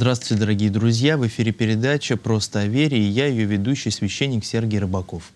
Здравствуйте, дорогие друзья! В эфире передача «Просто о вере» и я, ее ведущий, священник Сергей Рыбаков.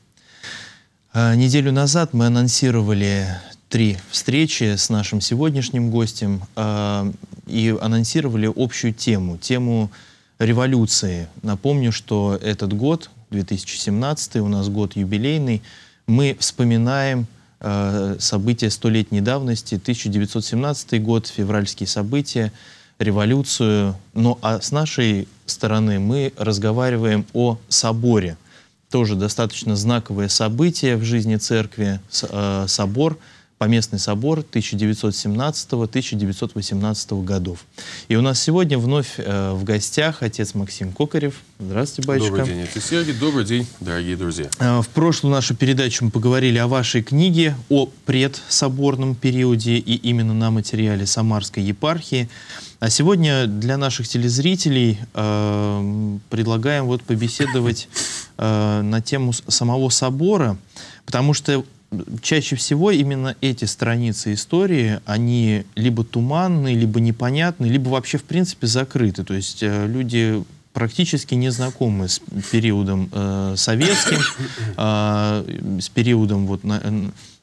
А, неделю назад мы анонсировали три встречи с нашим сегодняшним гостем а, и анонсировали общую тему, тему революции. Напомню, что этот год, 2017, у нас год юбилейный, мы вспоминаем а, события столетней давности, 1917 год, февральские события – революцию. Ну а с нашей стороны мы разговариваем о соборе. Тоже достаточно знаковое событие в жизни церкви, э, собор – Поместный собор 1917-1918 годов. И у нас сегодня вновь э, в гостях отец Максим Кокарев. Здравствуйте, батюшка. Добрый день, отец Сергий. Добрый день, дорогие друзья. Э, в прошлую нашу передачу мы поговорили о вашей книге, о предсоборном периоде и именно на материале Самарской епархии. А сегодня для наших телезрителей э, предлагаем вот побеседовать э, на тему самого собора, потому что чаще всего именно эти страницы истории, они либо туманны, либо непонятны, либо вообще в принципе закрыты. То есть э, люди практически не знакомы с периодом э, советским, э, с периодом вот на,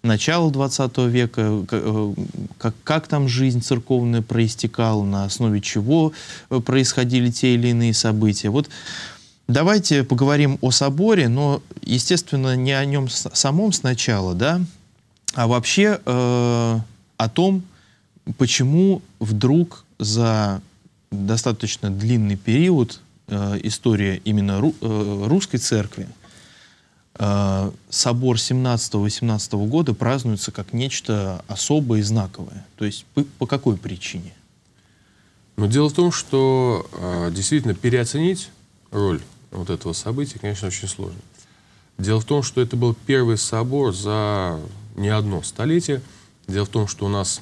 начала 20 века, э, как, как там жизнь церковная проистекала, на основе чего э, происходили те или иные события. Вот э, Давайте поговорим о соборе, но, естественно, не о нем самом сначала, да, а вообще э, о том, почему вдруг за достаточно длинный период э, история именно ру, э, русской церкви э, собор 17-18 года празднуется как нечто особое и знаковое. То есть по, по какой причине? Но ну, дело в том, что э, действительно переоценить роль вот этого события, конечно, очень сложно. Дело в том, что это был первый собор за не одно столетие. Дело в том, что у нас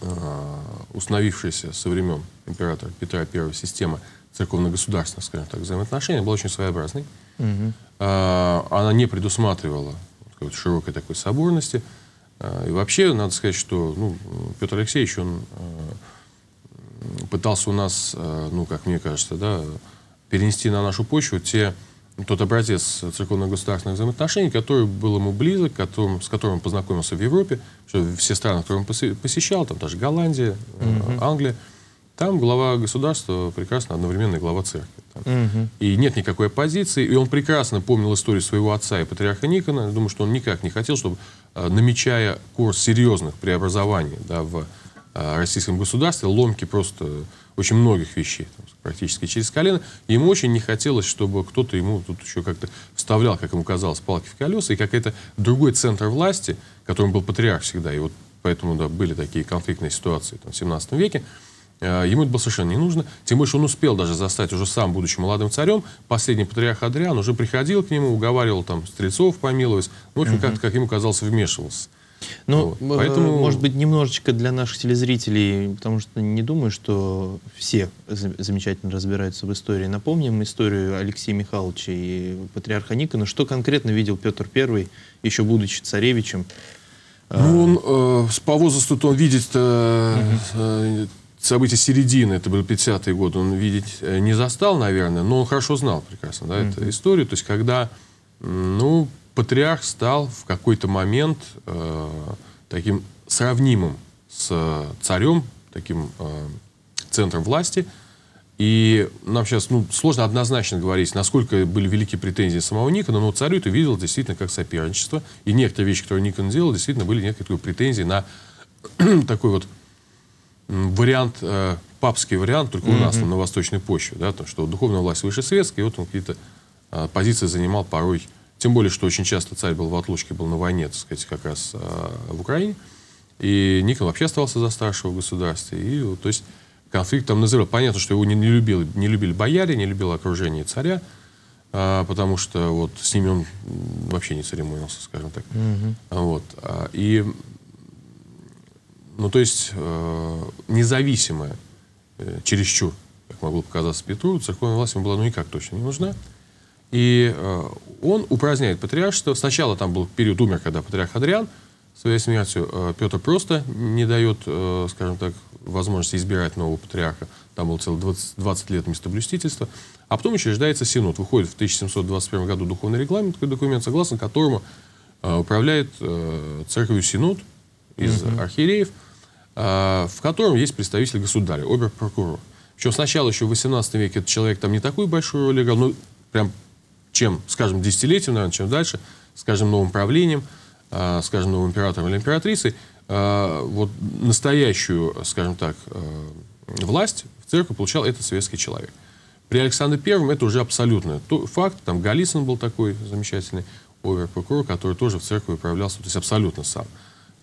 э, установившаяся со времен императора Петра I система церковно-государственных, скажем так, взаимоотношений была очень своеобразной. Mm -hmm. э, она не предусматривала вот, широкой такой соборности. Э, и вообще, надо сказать, что ну, Петр Алексеевич, он э, пытался у нас, ну, как мне кажется, да, перенести на нашу почву те, ну, тот образец церковно-государственных взаимоотношений, который был ему близок, которым, с которым он познакомился в Европе, что все страны, которые он посещал, там даже Голландия, mm-hmm. Англия, там глава государства прекрасно одновременно и глава церкви. Там. Угу. И нет никакой оппозиции. И он прекрасно помнил историю своего отца и патриарха Никона. Я думаю, что он никак не хотел, чтобы, э, намечая курс серьезных преобразований да, в э, российском государстве, ломки просто очень многих вещей, там, практически через колено. Ему очень не хотелось, чтобы кто-то ему тут еще как-то вставлял, как ему казалось, палки в колеса, и какой-то другой центр власти, которым был патриарх всегда, и вот поэтому да, были такие конфликтные ситуации там, в 17 веке, а, Ему это было совершенно не нужно. Тем более, что он успел даже застать уже сам, будучи молодым царем, последний патриарх Адриан уже приходил к нему, уговаривал там стрельцов помиловать. Ну, в общем, uh как-то, как ему казалось, вмешивался. Ну, вот. Поэтому... Э, может быть, немножечко для наших телезрителей, потому что не думаю, что все замечательно разбираются в истории. Напомним историю Алексея Михайловича и патриарха Никона. Что конкретно видел Петр I, еще будучи царевичем? Ну, а, он э, с повозрасту он видит э, э, события середины, это был 50-й год, он видеть э, не застал, наверное, но он хорошо знал прекрасно да, эту историю. То есть, когда, ну, патриарх стал в какой-то момент э, таким сравнимым с э, царем, таким э, центром власти. И нам сейчас ну, сложно однозначно говорить, насколько были велики претензии самого Никона, но царю это видел действительно как соперничество. И некоторые вещи, которые Никон делал, действительно были некоторые претензии на такой вот вариант, э, папский вариант, только у нас там, на Восточной почве. Да, то, что духовная власть выше светской, и вот он какие-то э, позиции занимал порой тем более, что очень часто царь был в отлучке, был на войне, так сказать, как раз а, в Украине. И Никол вообще оставался за старшего государства. И, то есть конфликт там назрел. Понятно, что его не, не, любили, не любили бояре, не любил окружение царя, а, потому что вот с ними он вообще не церемонился, скажем так. mm Вот. А, и, ну, то есть э, независимая, э, чересчур, как могло показаться Петру, церковная власть ему была ну никак точно не нужна. mm и э, он упраздняет патриаршество. Сначала там был период умер, когда патриарх Адриан, своей смертью э, Петр просто не дает, э, скажем так, возможности избирать нового патриарха. Там было целых 20, 20 лет местоблюстительства. А потом учреждается Синод. Выходит в 1721 году духовный регламент, такой документ, согласно которому управляет церковью Синод из угу. архиереев, в котором есть представитель государя, обер-прокурор. Причем сначала еще в 18 веке этот человек там не такую большую роль играл, но прям чем, скажем, десятилетием, наверное, чем дальше, скажем, новым правлением, э, скажем, новым императором или императрицей, э, вот настоящую, скажем так, э, власть в церкви получал этот советский человек. При Александре Первом это уже абсолютно факт. Там Голицын был такой замечательный овер который тоже в церкви управлялся, то есть абсолютно сам.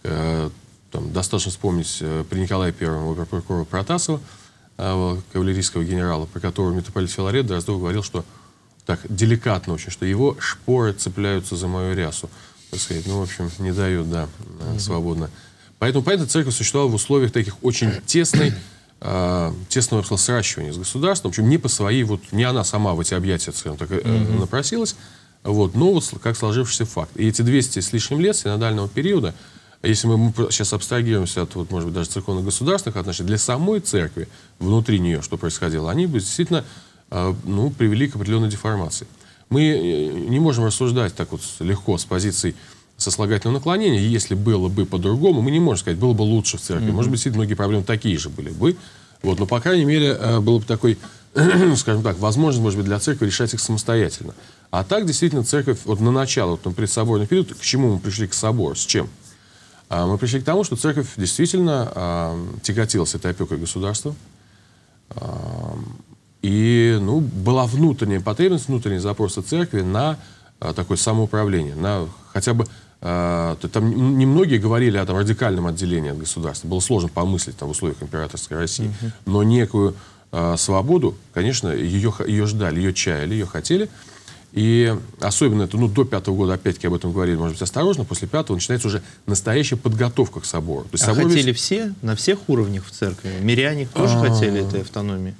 Э, там, достаточно вспомнить э, при Николае Первом овер Протасова, э, кавалерийского генерала, про которого митрополит Филарет Дроздов говорил, что так деликатно очень, что его шпоры цепляются за мою рясу, так сказать. Ну, в общем, не дают, да, э, свободно. Поэтому, поэтому церковь существовала в условиях таких очень тесной, э, тесного сращивания с государством. В общем, не по своей, вот не она сама в эти объятия, скажем так, mm -hmm. напросилась, вот, но вот как сложившийся факт. И эти 200 с лишним лет синодального периода, если мы сейчас абстрагируемся от, вот, может быть, даже церковно-государственных отношений, для самой церкви, внутри нее, что происходило, они бы действительно а, ну, привели к определенной деформации. Мы э, не можем рассуждать так вот легко с позиции сослагательного наклонения. Если было бы по-другому, мы не можем сказать, было бы лучше в церкви. Может быть, действительно, многие проблемы такие же были бы. Вот, но, по крайней мере, э, было бы такой, скажем так, возможность, может быть, для церкви решать их самостоятельно. А так, действительно, церковь вот на начало, вот, на предсоборный период, к чему мы пришли к собору, с чем? А, мы пришли к тому, что церковь действительно а, тяготилась этой опекой государства. А, и ну, была внутренняя потребность, внутренние запросы церкви на а, такое самоуправление, на хотя бы... А, там немногие говорили о там, радикальном отделении от государства. Было сложно помыслить там, в условиях императорской России. Угу. Но некую а, свободу, конечно, ее, ее ждали, ее чаяли, ее хотели. И особенно это, ну, до пятого года, опять-таки об этом говорили, может быть, осторожно, после пятого начинается уже настоящая подготовка к собору. То есть а собор хотели весь... все, на всех уровнях в церкви? Миряне тоже а... хотели этой автономии?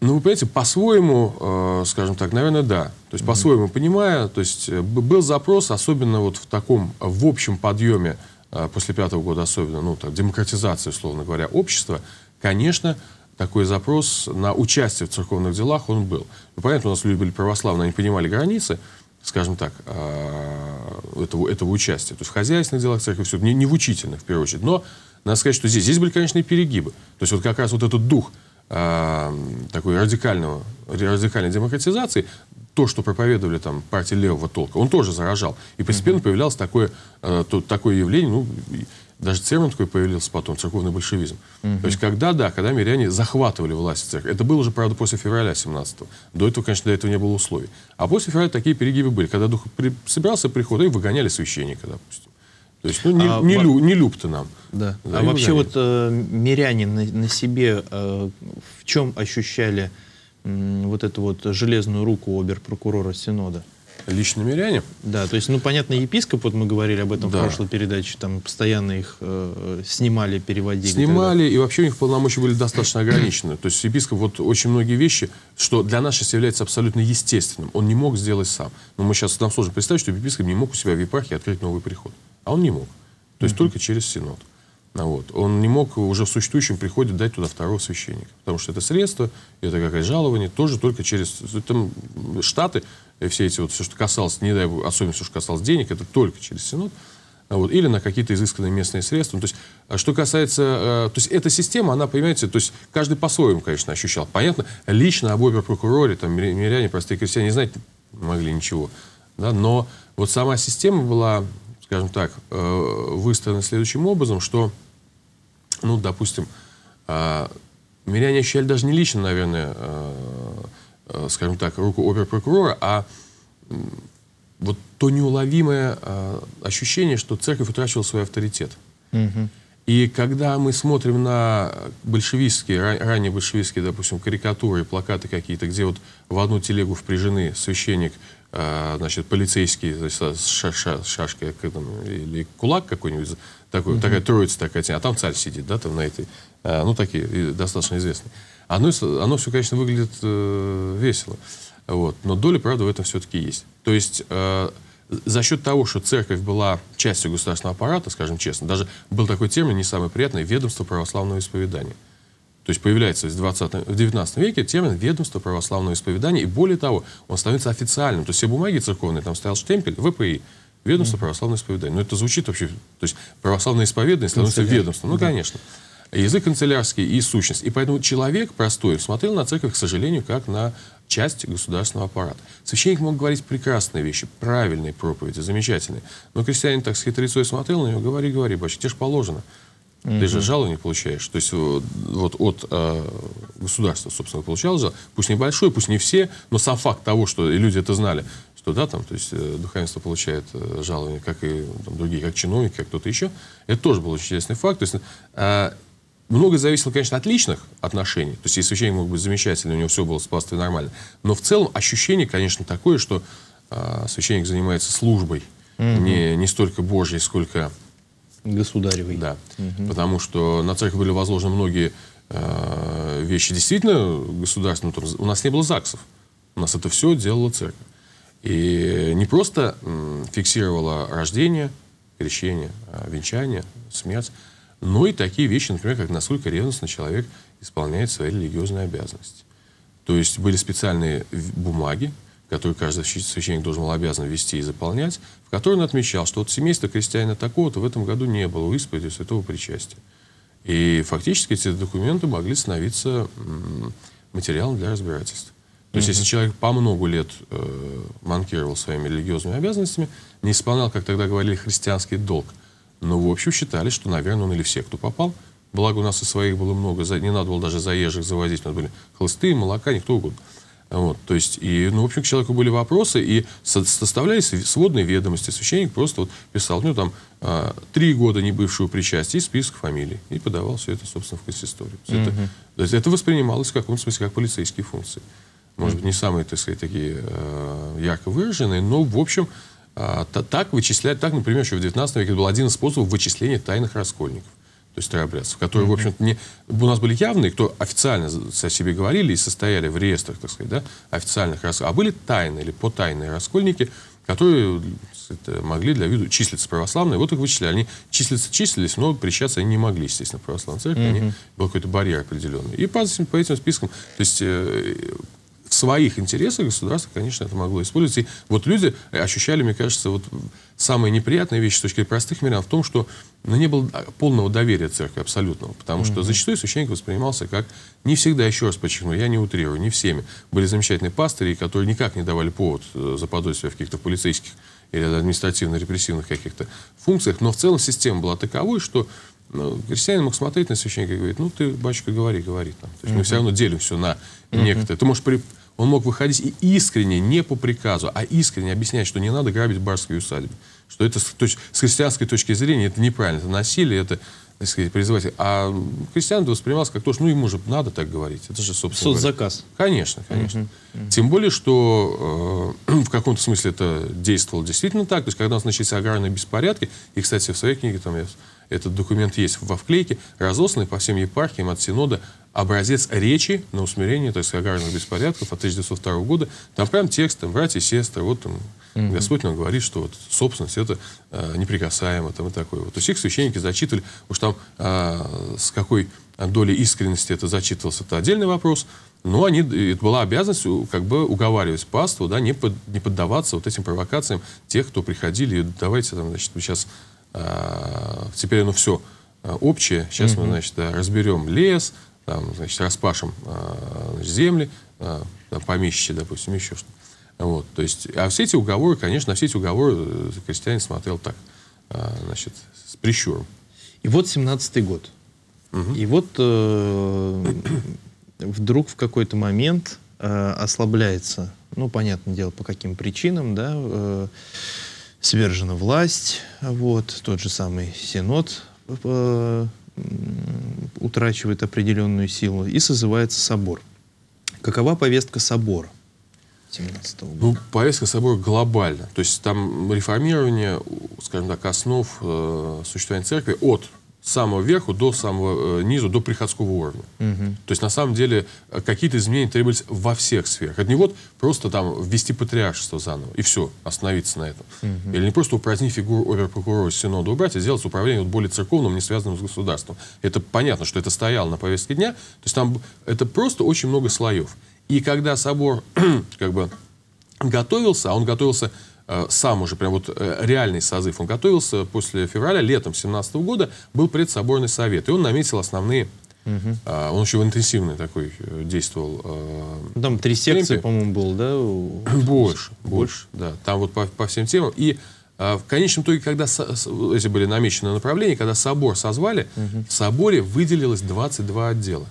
Ну, вы понимаете, по-своему, э, скажем так, наверное, да. То есть, mm -hmm. по-своему понимая, то есть, э, был запрос, особенно вот в таком, в общем подъеме, э, после пятого года особенно, ну, так, демократизации, условно говоря, общества, конечно, такой запрос на участие в церковных делах, он был. Ну, понятно, у нас люди были православные, они понимали границы, скажем так, э, этого, этого участия. То есть в хозяйственных делах церкви, все, не, не в учительных, в первую очередь. Но надо сказать, что здесь, здесь были, конечно, и перегибы. То есть вот как раз вот этот дух – а, такой радикального, радикальной демократизации, то, что проповедовали там партии левого толка, он тоже заражал. И постепенно mm-hmm. появлялось такое, э, то, такое явление, ну, даже термин такой появился потом, церковный большевизм. Mm-hmm. То есть когда, да, когда миряне захватывали власть церкви. Это было уже правда, после февраля 17-го. До этого, конечно, до этого не было условий. А после февраля такие перегибы были, когда дух при, собирался приход, и выгоняли священника, допустим. То есть, ну, не, а, не, лю, не люб ты нам. Да. да а вообще выгоняли. вот э, миряне на, на себе э, чем ощущали вот эту вот железную руку оберпрокурора Синода? Лично миряне? Да, то есть, ну, понятно, епископ, вот мы говорили об этом да. в прошлой передаче, там постоянно их э, снимали, переводили. Снимали, тогда. и вообще у них полномочия были достаточно ограничены. То есть епископ вот очень многие вещи, что для нас сейчас является абсолютно естественным, он не мог сделать сам. Но мы сейчас нам сложно представить, что епископ не мог у себя в епархии открыть новый приход. А он не мог. То есть mm -hmm. только через синод. Ну вот. Он не мог уже в существующем приходе дать туда второго священника, потому что это средство, это какое то жалование, тоже только через там, штаты, э, все эти вот, все, что касалось, не дай бог, особенно все, что касалось денег, это только через синод, а вот, или на какие-то изысканные местные средства. Ну, то есть, а что касается, э, то есть, эта система, она, понимаете, то есть, каждый по-своему, конечно, ощущал. Понятно, лично об обер там, миряне, простые крестьяне не знать не могли ничего, да, но вот сама система была скажем так, э, выстроена следующим образом, что, ну, допустим, меня они ощущали даже не лично, наверное, э, э, скажем так, руку оперпрокурора, а вот то неуловимое а, ощущение, что церковь утрачивала свой авторитет. И когда мы смотрим на большевистские, ран, ранее большевистские, допустим, карикатуры, плакаты какие-то, где вот в одну телегу впряжены священник, а, значит, полицейский значит, с шашкой или кулак какой-нибудь, такой, угу. такая троица такая, а там царь сидит, да, там на этой, а, ну, такие достаточно известные. Оно, оно все, конечно, выглядит э, весело, вот, но доля, правда, в этом все-таки есть. То есть э, за счет того, что церковь была частью государственного аппарата, скажем честно, даже был такой термин, не самый приятный, ведомство православного исповедания. То есть появляется в, 20, в 19 веке термин «ведомство православного исповедания», и более того, он становится официальным. То есть все бумаги церковные, там стоял штемпель ВПИ, ведомство mm. православного исповедания. Но это звучит вообще, то есть православное исповедание становится ведомством. Ну, да. конечно. Язык канцелярский и сущность. И поэтому человек простой смотрел на церковь, к сожалению, как на часть государственного аппарата. Священник мог говорить прекрасные вещи, правильные проповеди, замечательные. Но крестьянин так с хитрецой смотрел на него, говори, говори, батюшка, тебе же положено. Ты угу. же жалование получаешь. То есть вот от э, государства, собственно, получал за, пусть небольшое, пусть не все, но сам факт того, что и люди это знали, что да, там, то есть э, духовенство получает э, жалование, как и там, другие, как чиновники, как кто-то еще, это тоже был очень интересный факт. То есть э, много зависело, конечно, от личных отношений. То есть и священник мог быть замечательный, у него все было с пастой нормально. Но в целом ощущение, конечно, такое, что э, священник занимается службой, mm-hmm. не, не столько Божьей, сколько Государевой. Да, угу. потому что на церковь были возложены многие э, вещи. Действительно, государственные. Ну, трудом. У нас не было ЗАГСов. У нас это все делала церковь. И не просто э, фиксировала рождение, крещение, э, венчание, смерть, но и такие вещи, например, как насколько ревностно человек исполняет свои религиозные обязанности. То есть были специальные бумаги, который каждый священник должен был обязан вести и заполнять, в которой он отмечал, что вот семейства крестьянина такого-то в этом году не было у исповеди святого причастия. И фактически эти документы могли становиться материалом для разбирательства. То есть, mm -hmm. если человек по много лет э, манкировал своими религиозными обязанностями, не исполнял, как тогда говорили, христианский долг, но в общем считали, что, наверное, он или все, кто попал, благо у нас и своих было много, не надо было даже заезжих завозить, у нас были холостые, молока, никто угодно. Вот, то есть, и, ну, в общем, к человеку были вопросы, и составлялись сводные ведомости. Священник просто вот писал, ну, там, а, три года не бывшего причастия, и список фамилий. И подавал все это, собственно, в консисторию. Угу. Mm -hmm. Это, то есть, это воспринималось в каком-то смысле как полицейские функции. Может быть, не самые, так сказать, такие э, ярко выраженные, но, в общем, э, так вычислять, так, например, еще в 19 веке был один из способов вычисления тайных раскольников то есть старообрядцев, которые, mm -hmm. в общем-то, не... у нас были явные, кто официально о себе говорили и состояли в реестрах, так сказать, да, официальных раскольников, а были тайные или потайные раскольники, которые сказать, могли для виду числиться православные, вот их вычисляли. Они числятся числились, но причащаться они не могли, естественно, в православной церкви, mm -hmm. был какой-то барьер определенный. И по, по этим спискам, то есть э, в своих интересах государство, конечно, это могло использовать. И вот люди ощущали, мне кажется, вот самая неприятная вещь с точки зрения простых мирян в том, что ну, не было полного доверия церкви абсолютного, потому что зачастую священник воспринимался как не всегда, еще раз подчеркну, я не утрирую, не всеми. Были замечательные пастыри, которые никак не давали повод э, заподозрить себя в каких-то полицейских или административно-репрессивных каких-то функциях, но в целом система была таковой, что ну, крестьянин мог смотреть на священника и говорить, ну ты, батюшка, говори, говори. Там. То есть mm -hmm. мы все равно делим все на mm -hmm. некоторые. Ты можешь при он мог выходить и искренне, не по приказу, а искренне объяснять, что не надо грабить барские усадьбы. Что это с, точ, с христианской точки зрения это неправильно, это насилие, это так сказать, призыватель. А христиан это воспринималось как то, что ну ему же надо так говорить. Это же, собственно Соцзаказ. Говоря. Конечно, конечно. Угу, угу. Тем более, что э, в каком-то смысле это действовало действительно так. То есть, когда у нас начались аграрные беспорядки, и, кстати, в своей книге там я, этот документ есть во вклейке, разосланный по всем епархиям от Синода образец речи на усмирение, то есть аграрных беспорядков от 1902 года. Там прям текст, там, братья и сестры, вот там угу. Господь нам говорит, что вот собственность это э, неприкасаемо, там и такое. Вот. То есть их священники зачитывали, уж там э, с какой долей искренности это зачитывалось, это отдельный вопрос. Но они, это была обязанность как бы уговаривать паству, да, не, под, не поддаваться вот этим провокациям тех, кто приходили, и давайте там, значит, мы сейчас э, теперь оно все э, общее, сейчас угу. мы, значит, да, разберем лес, там, значит, распашем а, значит, земли, а, помещище допустим, еще что-то. Вот, то есть, а все эти уговоры, конечно, все эти уговоры э, крестьянин смотрел так, а, значит, с прищуром. И вот 17-й год. Угу. И вот э, вдруг в какой-то момент э, ослабляется, ну, понятное дело, по каким причинам, да, э, свержена власть, вот, тот же самый Сенат э, утрачивает определенную силу, и созывается собор. Какова повестка собора? 17 ну, года. Ну, повестка собора глобальна. То есть там реформирование, скажем так, основ э, существования церкви от самого верху до самого э, низу, до приходского уровня. Угу. То есть, на самом деле, э, какие-то изменения требовались во всех сферах. Это не вот просто там ввести патриаршество заново, и все, остановиться на этом. Угу. Или не просто упразднить фигуру оперпрокурора Синода убрать, а сделать управление вот более церковным, не связанным с государством. Это понятно, что это стояло на повестке дня. То есть, там это просто очень много слоев. И когда собор как бы готовился, а он готовился Э, сам уже прям вот э, реальный созыв, он готовился после февраля, летом 17 года, был предсоборный совет, и он наметил основные Угу. он еще в интенсивной такой э, действовал. Ну, там три секции, по-моему, было, да? Больше, больше, да. Там вот по, по всем темам. И а, в конечном итоге, когда эти были намечены направления, когда собор созвали, угу. в соборе выделилось 22 отдела. То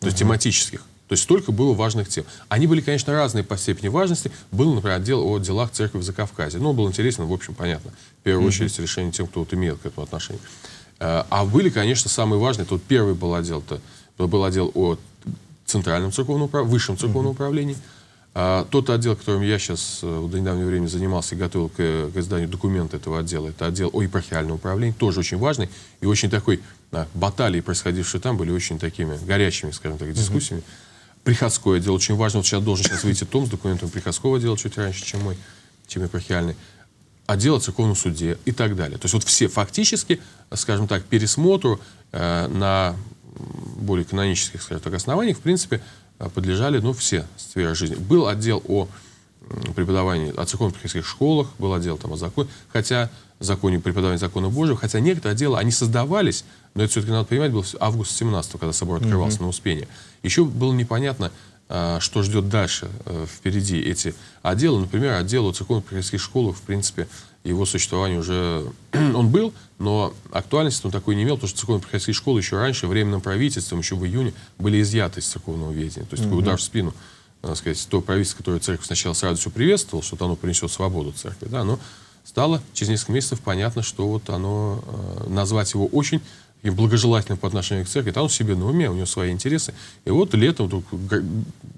угу. есть тематических. То есть столько было важных тем. Они были, конечно, разные по степени важности. Был, например, отдел о делах церкви в Закавказе. Но ну, он был интересен, в общем, понятно. В первую mm-hmm. очередь решение тем, кто вот имел к этому отношение. А, а были, конечно, самые важные. Тут первый был отдел-то, был отдел о центральном церковном управлении, высшем церковном mm-hmm. управлении. А, тот отдел, которым я сейчас до э, недавнего времени занимался и готовил к, к изданию документа этого отдела, это отдел о епархиальном управлении, тоже очень важный и очень такой, а, баталии, происходившие там, были очень такими горячими, скажем так, дискуссиями. Mm-hmm приходское дело очень важно. Вот сейчас должен сейчас выйти том с документами приходского дела чуть раньше, чем мой, чем епархиальный. Отдел о церковном суде и так далее. То есть вот все фактически, скажем так, пересмотру э, на более канонических, скажем так, основаниях, в принципе, э, подлежали, ну, все сферы жизни. Был отдел о преподавании о церковно приходских школах, был отдел там о законе, хотя законе преподавания закона Божьего, хотя некоторые отделы, они создавались, но это все-таки надо понимать, был август 17 когда собор открывался угу. на Успение. Еще было непонятно, а, что ждет дальше э, впереди эти отделы. Например, отдел о церковно приходских школах в принципе, его существование уже... он был, но актуальности он такой не имел, потому что церковно-приходские школы еще раньше, временным правительством, еще в июне, были изъяты из церковного ведения. То есть угу. такой удар в спину так сказать, то правительство, которое церковь сначала с радостью приветствовало, что-то оно принесет свободу церкви, да, но стало через несколько месяцев понятно, что вот оно, э, назвать его очень благожелательным по отношению к церкви, там он себе на уме, у него свои интересы. И вот летом вдруг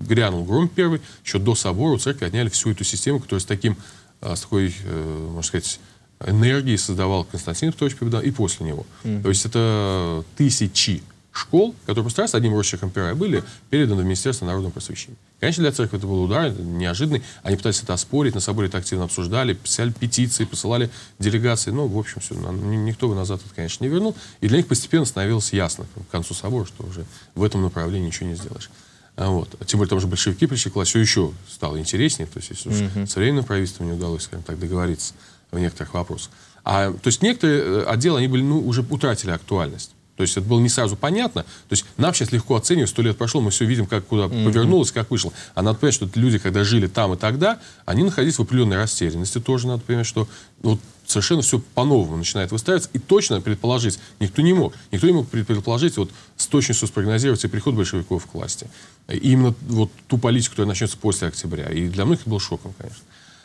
грянул гром первый, еще до собора у церкви отняли всю эту систему, которая с таким, э, с такой, э, можно сказать, энергии создавал Константин Петрович Победа и после него. Mm. -hmm. То есть это тысячи школ, которые просто раз одним росчерком пера были переданы в Министерство народного просвещения. Конечно, для церкви это был удар, это неожиданный. Они пытались это оспорить, на соборе это активно обсуждали, писали петиции, посылали делегации. Ну, в общем, все, никто бы назад это, конечно, не вернул. И для них постепенно становилось ясно к концу собора, что уже в этом направлении ничего не сделаешь. А вот. Тем более, там же большевики пришли к власти, все еще стало интереснее. То есть, если уж mm-hmm. с временным правительством не удалось, скажем так, договориться в некоторых вопросах. А, то есть некоторые э, отделы, они были, ну, уже утратили актуальность. То есть это было не сразу понятно. То есть нам сейчас легко оценивать, сто лет прошло, мы все видим, как куда повернулось, как вышло. А надо понять, что люди, когда жили там и тогда, они находились в определенной растерянности тоже. Надо понимать, что ну, вот совершенно все по-новому начинает выстраиваться. И точно предположить никто не мог. Никто не мог предположить, вот с точностью спрогнозировать и приход большевиков к власти. И именно вот ту политику, которая начнется после октября. И для многих это был шоком, конечно.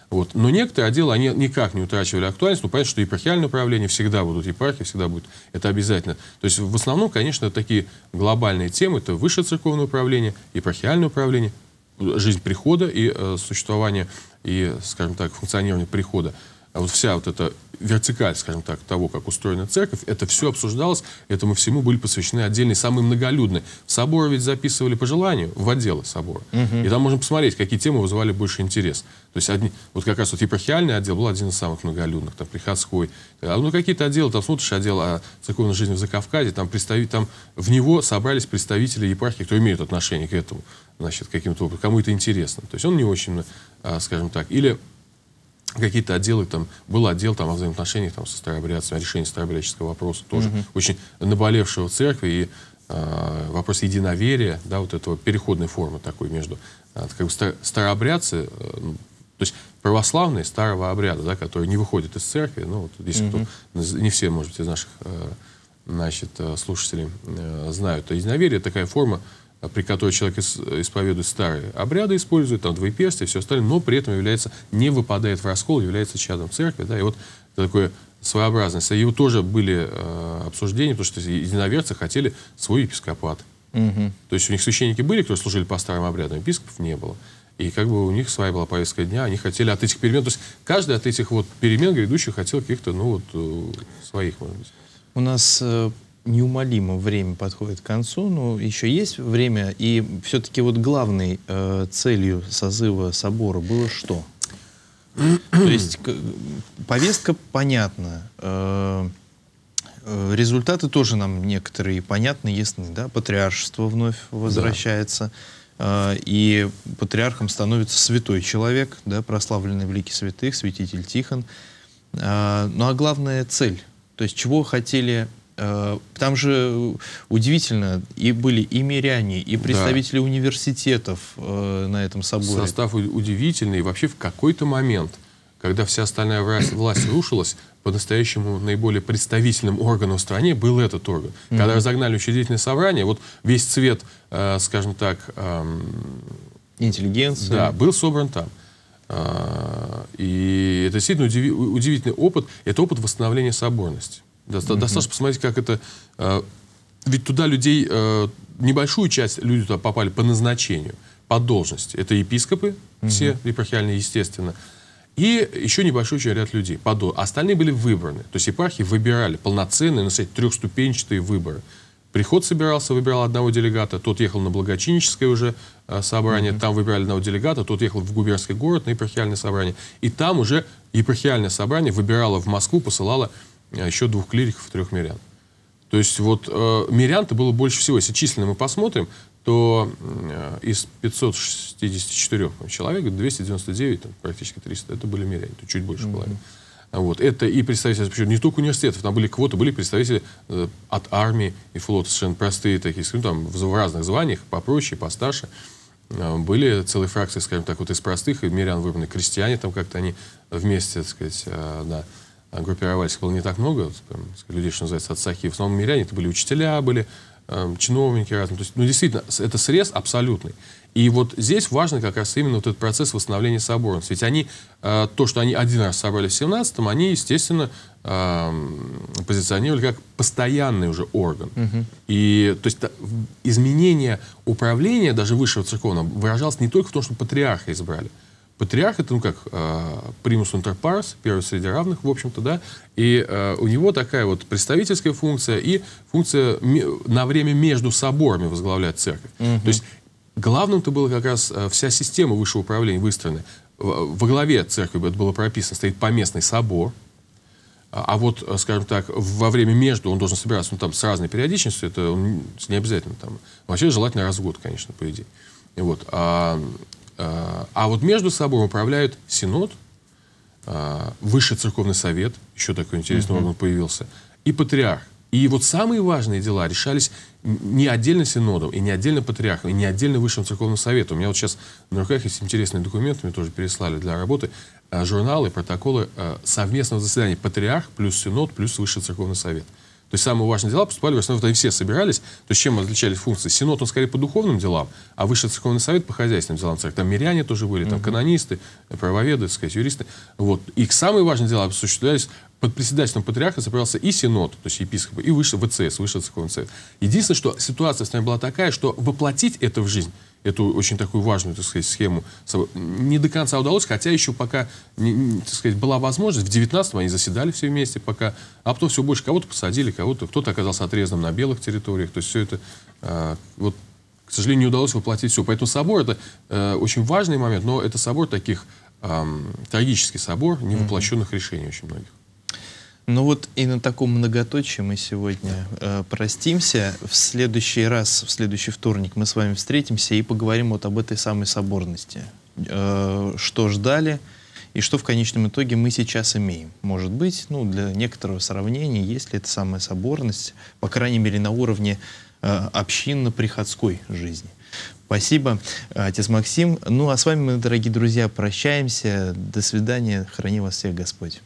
Вот. Но некоторые отделы, они никак не утрачивали актуальность. Ну, понятно, что епархиальное управление всегда будут, епархии всегда будет. Это обязательно. То есть, в основном, конечно, такие глобальные темы, это высшее церковное управление, епархиальное управление, жизнь прихода и э, существование и, скажем так, функционирование прихода. А вот вся вот эта вертикаль, скажем так, того, как устроена церковь, это все обсуждалось, этому всему были посвящены отдельные, самые многолюдные. соборы ведь записывали по желанию в отделы собора. Угу. И там можно посмотреть, какие темы вызывали больше интерес. То есть одни, вот как раз вот епархиальный отдел был один из самых многолюдных, там приходской. А, ну какие-то отделы, там смотришь отдел о церковной жизни в Закавказе, там, представить, там в него собрались представители епархии, кто имеет отношение к этому, значит, каким-то кому это интересно. То есть он не очень, а, скажем так, или какие-то отделы, там, был отдел там, о взаимоотношениях там, со старообрядцами, решение старообрядческого вопроса, тоже угу. очень наболевшего церкви, и э, вопрос единоверия, да, вот этого переходной формы такой между, э, как бы стар, старообрядцы, э, ну, то есть православные старого обряда, да, которые не выходят из церкви, ну, вот, если угу. кто, не все, может быть, из наших э, значит, э, слушателей э, знают, то единоверие такая форма, Э, при которой человек э, исповедует старые обряды, использует там двоеперстие и все остальное, но при этом является, не выпадает в раскол, является чадом церкви. Да, и вот такое своеобразность. И его тоже были э, обсуждения, потому что единоверцы хотели свой епископат. Угу. То есть у них священники были, которые служили по старым обрядам, епископов не было. И как бы у них своя была повестка дня, они хотели от этих перемен, то есть каждый от этих вот перемен грядущих хотел каких-то, ну вот, э, своих, может быть. У нас неумолимо время подходит к концу, но еще есть время, и все-таки вот главной э, целью созыва собора было что? То есть повестка понятна, э, э, результаты тоже нам некоторые понятны, ясны, да, патриаршество вновь возвращается, да. Э, и патриархом становится святой человек, да, прославленный в лике святых, святитель Тихон. ну а главная цель, то есть чего хотели Э, там же э, удивительно, и были и миряне, и представители да. университетов э, на этом соборе. Состав удивительный. И вообще в какой-то момент, когда вся остальная власть, власть рушилась, по-настоящему наиболее представительным органом в стране был этот орган. Mm-hmm. Когда разогнали учредительное собрание, вот весь цвет, э, скажем так... Э, эм, Интеллигенция. Да, был собран там. и это действительно удивительный опыт. Это опыт восстановления соборности. Да, угу. Достаточно посмотреть, как это... Э, ведь туда людей, э, небольшую часть людей туда попали по назначению, по должности. Это епископы, угу. все епархиальные, естественно. И еще небольшой очень ряд людей. По до... Остальные были выбраны. То есть епархии выбирали полноценные, ну, кстати, трехступенчатые выборы. Приход собирался, выбирал одного делегата, тот ехал на благочинническое уже э, собрание, mm-hmm. там выбирали одного делегата, тот ехал в губернский город на епархиальное собрание. И там уже епархиальное собрание выбирало в Москву, посылало а еще двух клириков и трех мирян. То есть вот э, мирян-то было больше всего. Если численно мы посмотрим, то э, из 564 человек 299, там, практически 300, это были миряне, это чуть больше mm-hmm. половины. А вот. Это и представители, не только университетов, там были квоты, были представители э, от армии и флота, совершенно простые такие, скажем, там в, разных званиях, попроще, постарше. Э, были целые фракции, скажем так, вот из простых, и мирян выбраны крестьяне, там как-то они вместе, так сказать, э, да, о а группе Равальских было не так много вот, людей, что называется, отсаки. В основном миряне, это были учителя, были э, чиновники разные. То есть, ну, действительно, это срез абсолютный. И вот здесь важно как раз именно вот этот процесс восстановления соборности. Ведь они, э, то, что они один раз собрали в 17-м, они, естественно, э, позиционировали как постоянный уже орган. Угу. И, то есть, та, изменение управления даже высшего церковного выражалось не только в том, что патриарха избрали, патриарх, это, ну как, примус а, унтер первый среди равных, в общем-то, да, и а, у него такая вот представительская функция и функция на время между соборами возглавлять церковь. Угу. То есть главным-то было как раз а, вся система высшего управления выстроена. Во главе церкви это было прописано, стоит поместный собор, а вот, скажем так, во время между он должен собираться, ну, там, с разной периодичностью, это он, не обязательно там. Вообще желательно раз в год, конечно, по идее. И вот. А, а вот между собой управляют Синод, а, Высший Церковный Совет, еще такой интересный mm -hmm. орган появился, и Патриарх. И вот самые важные дела решались не отдельно синодом, и не отдельно патриархом, и не отдельно высшим церковным советом. У меня вот сейчас на руках есть интересные документы, мне тоже переслали для работы, а, журналы, протоколы а, совместного заседания патриарх плюс синод плюс высший церковный совет. То есть самые важные дела поступали в основном, и все собирались. То есть чем отличались функции? Синод, он скорее по духовным делам, а Высший Церковный Совет по хозяйственным делам церкви. Там миряне тоже были, там канонисты, правоведы, так сказать, юристы. Вот. их самые важные дела осуществлялись под председательством патриарха собирался и синод, то есть епископы, и выше ВЦС, Высший церковный совет. Единственное, что ситуация с нами была такая, что воплотить это в жизнь эту очень такую важную, так сказать, схему не до конца удалось, хотя еще пока, так сказать, была возможность. В 19-м они заседали все вместе пока, а потом все больше кого-то посадили, кого-то, кто-то оказался отрезанным на белых территориях. То есть все это, а, вот, к сожалению, не удалось воплотить все. Поэтому собор это э, очень важный момент, но это собор таких, э, трагический собор невоплощенных решений очень многих. Ну вот и на таком многоточии мы сегодня э, простимся. В следующий раз, в следующий вторник мы с вами встретимся и поговорим вот об этой самой соборности. Э, что ждали и что в конечном итоге мы сейчас имеем. Может быть, ну, для некоторого сравнения, есть ли эта самая соборность, по крайней мере, на уровне э, общинно-приходской жизни. Спасибо, э, отец Максим. Ну а с вами мы, дорогие друзья, прощаемся. До свидания. Храни вас всех Господь.